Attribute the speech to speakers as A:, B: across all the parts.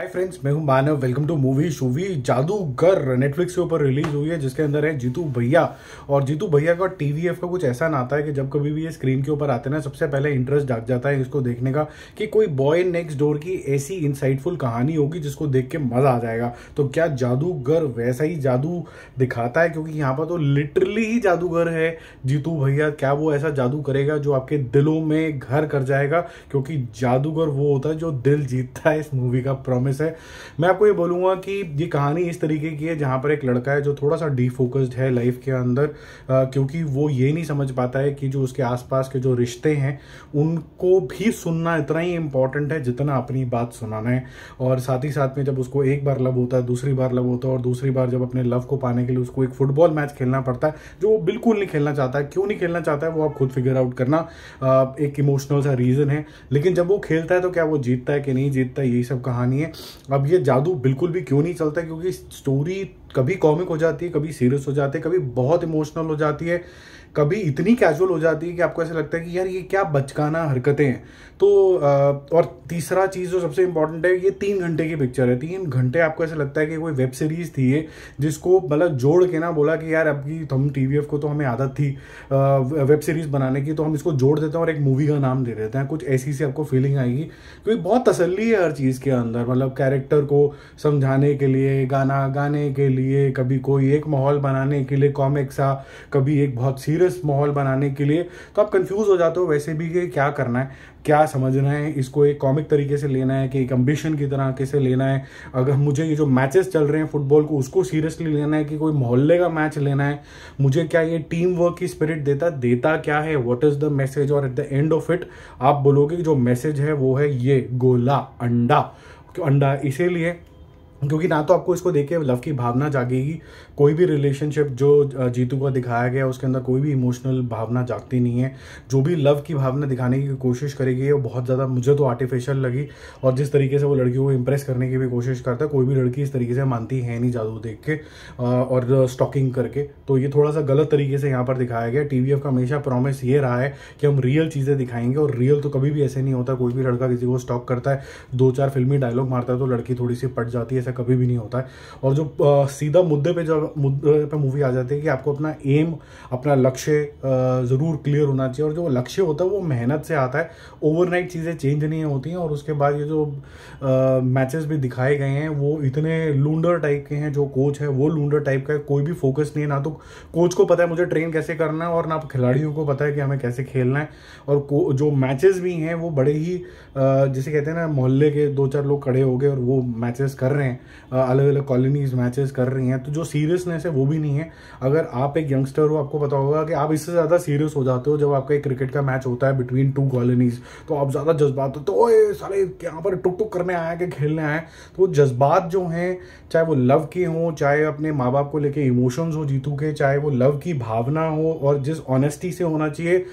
A: हाय friends मैं हूं Manav welcome to movie shovie Jadugar Netflix के ऊपर रिलीज हुई है जिसके अंदर है जीतू भैया और जीतू भैया का टीवीएफ का कुछ ऐसा नाता है कि जब कभी भी ये स्क्रीन के ऊपर आते ना सबसे पहले इंटरेस्ट जाग जाता है इसको देखने का कि कोई बॉय नेक्स्ट डोर की ऐसी इंसाइटफुल कहानी होगी जिसको देख के मजा आ जाएगा तो क्या जादूगर वैसा ही जादू दिखाता है क्योंकि यहाँ पर तो लिटरली ही जादूगर है जीतू भैया क्या वो ऐसा जादू करेगा जो आपके दिलों में घर कर जाएगा क्योंकि जादूगर वो होता है जो दिल जीतता है इस मूवी का प्रॉमिस प्रेमिस है मैं आपको ये बोलूँगा कि ये कहानी इस तरीके की है जहाँ पर एक लड़का है जो थोड़ा सा डिफोकस्ड है लाइफ के अंदर क्योंकि वो ये नहीं समझ पाता है कि जो उसके आसपास के जो रिश्ते हैं उनको भी सुनना इतना ही इम्पॉर्टेंट है जितना अपनी बात सुनाना है और साथ ही साथ में जब उसको एक बार लव होता है दूसरी बार लव होता है और दूसरी बार जब अपने लव को पाने के लिए उसको एक फुटबॉल मैच खेलना पड़ता है जो वो बिल्कुल नहीं खेलना चाहता है क्यों नहीं खेलना चाहता है वो आप खुद फिगर आउट करना एक इमोशनल सा रीज़न है लेकिन जब वो खेलता है तो क्या वो जीतता है कि नहीं जीतता है यही सब कहानी है अब ये जादू बिल्कुल भी क्यों नहीं चलता क्योंकि स्टोरी कभी कॉमिक हो जाती है कभी सीरियस हो जाती है कभी बहुत इमोशनल हो जाती है कभी इतनी कैजुअल हो जाती है कि आपको ऐसा लगता है कि यार ये क्या बचकाना हरकतें हैं तो और तीसरा चीज़ जो सबसे इंपॉर्टेंट है ये तीन घंटे की पिक्चर है तीन घंटे आपको ऐसा लगता है कि कोई वेब सीरीज़ थी ये जिसको मतलब जोड़ के ना बोला कि यार अब की हम टी को तो हमें आदत थी वेब सीरीज़ बनाने की तो हम इसको जोड़ देते हैं और एक मूवी का नाम दे देते हैं कुछ ऐसी सी आपको फीलिंग आएगी क्योंकि बहुत तसली है हर चीज़ के अंदर मतलब कैरेक्टर को समझाने के लिए गाना गाने के लिए लिए कभी कोई एक माहौल बनाने के लिए कॉमिक सा कभी एक बहुत सीरियस माहौल बनाने के लिए तो आप कंफ्यूज हो जाते हो वैसे भी कि क्या करना है क्या समझना है इसको एक कॉमिक तरीके से लेना है कि एक अम्बिशन की तरह कैसे लेना है अगर मुझे ये जो मैचेस चल रहे हैं फुटबॉल को उसको सीरियसली लेना है कि कोई मोहल्ले का मैच लेना है मुझे क्या ये टीम वर्क की स्पिरिट देता देता क्या है व्हाट इज़ द मैसेज और at the end of it आप बोलोगे कि जो मैसेज है वो है ये गोला अंडा अंडा इसीलिए क्योंकि ना तो आपको इसको देख के लव की भावना जागेगी कोई भी रिलेशनशिप जो जीतू का दिखाया गया उसके अंदर कोई भी इमोशनल भावना जागती नहीं है जो भी लव की भावना दिखाने की कोशिश करेगी वो बहुत ज़्यादा मुझे तो आर्टिफिशियल लगी और जिस तरीके से वो लड़कियों को इम्प्रेस करने की भी कोशिश करता है कोई भी लड़की इस तरीके से मानती है नहीं जादू देख के और स्टॉकिंग करके तो ये थोड़ा सा गलत तरीके से यहाँ पर दिखाया गया टी का हमेशा प्रॉमिस ये रहा है कि हम रियल चीज़ें दिखाएंगे और रियल तो कभी भी ऐसे नहीं होता कोई भी लड़का किसी को स्टॉक करता है दो चार फिल्मी डायलॉग मारता है तो लड़की थोड़ी सी पट जाती है ऐसा कभी भी नहीं होता है और जो आ, सीधा मुद्दे पे जब मुद्दे पे मूवी आ जाती है कि आपको अपना एम अपना लक्ष्य ज़रूर क्लियर होना चाहिए और जो लक्ष्य होता है वो मेहनत से आता है ओवरनाइट चीज़ें चेंज नहीं होती हैं और उसके बाद ये जो मैचेस भी दिखाए गए हैं वो इतने लूडर टाइप के हैं जो कोच है वो लूडर टाइप का है कोई भी फोकस नहीं है ना तो कोच को पता है मुझे ट्रेन कैसे करना है और ना खिलाड़ियों को पता है कि हमें कैसे खेलना है और जो मैचेस भी हैं वो बड़े ही जैसे कहते हैं ना मोहल्ले के दो चार लोग खड़े हो गए और वो मैचेस कर रहे हैं अलग अलग कॉलोनीज मैचेस कर रही हैं तो जो सीरियसनेस है वो भी नहीं है अगर आप एक यंगस्टर हो आपको पता होगा कि आप इससे ज़्यादा सीरियस हो जाते हो जब आपका एक क्रिकेट का मैच होता है बिटवीन टू कॉलोनीज तो आप ज़्यादा जज्बात होते हो सारे यहाँ पर टुक टुक करने आए कि खेलने आए तो वो जज्बात जो हैं चाहे वो लव के हों चाहे अपने माँ बाप को लेके इमोशंस हो जीतू के चाहे वो लव की भावना हो और जिस ऑनेस्टी से होना चाहिए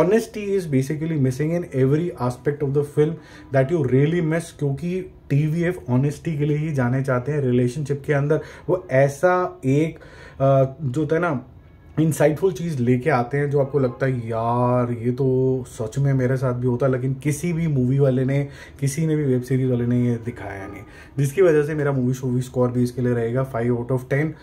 A: honesty is basically missing in every aspect of the film that you really miss क्योंकि टी ऑनेस्टी के लिए ही जाने चाहते हैं रिलेशनशिप के अंदर वो ऐसा एक जो था है ना इंसाइटफुल चीज़ लेके आते हैं जो आपको लगता है यार ये तो सच में मेरे साथ भी होता लेकिन किसी भी मूवी वाले ने किसी ने भी वेब सीरीज़ वाले ने ये दिखाया नहीं जिसकी वजह से मेरा मूवी शूवी स्कोर भी इसके लिए रहेगा फाइव आउट ऑफ टेन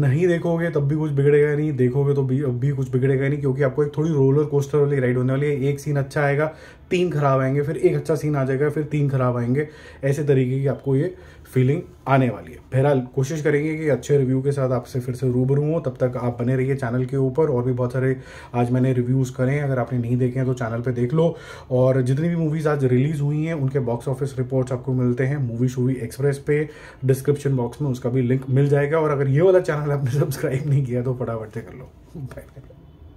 A: नहीं देखोगे तब भी कुछ बिगड़ेगा नहीं देखोगे तो भी अब भी कुछ बिगड़ेगा नहीं क्योंकि आपको एक थोड़ी रोलर कोस्टर वाली राइड होने वाली है एक सीन अच्छा आएगा तीन खराब आएंगे फिर एक अच्छा सीन आ जाएगा फिर तीन खराब आएंगे ऐसे तरीके की आपको ये फीलिंग आने वाली है बहरहाल कोशिश करेंगे कि अच्छे रिव्यू के साथ आपसे फिर से रूबरू हो तब तक आप बने रहिए चैनल के ऊपर और भी बहुत सारे आज मैंने रिव्यूज़ करें हैं अगर आपने नहीं देखे हैं तो चैनल पर देख लो और जितनी भी मूवीज़ आज रिलीज़ हुई हैं उनके बॉक्स ऑफिस रिपोर्ट्स आपको मिलते हैं मूवी शूवी एक्सप्रेस पे डिस्क्रिप्शन बॉक्स में उसका भी लिंक मिल जाएगा और अगर ये वाला चैनल आपने सब्सक्राइब नहीं किया तो फटाफट से कर लो बाय बाय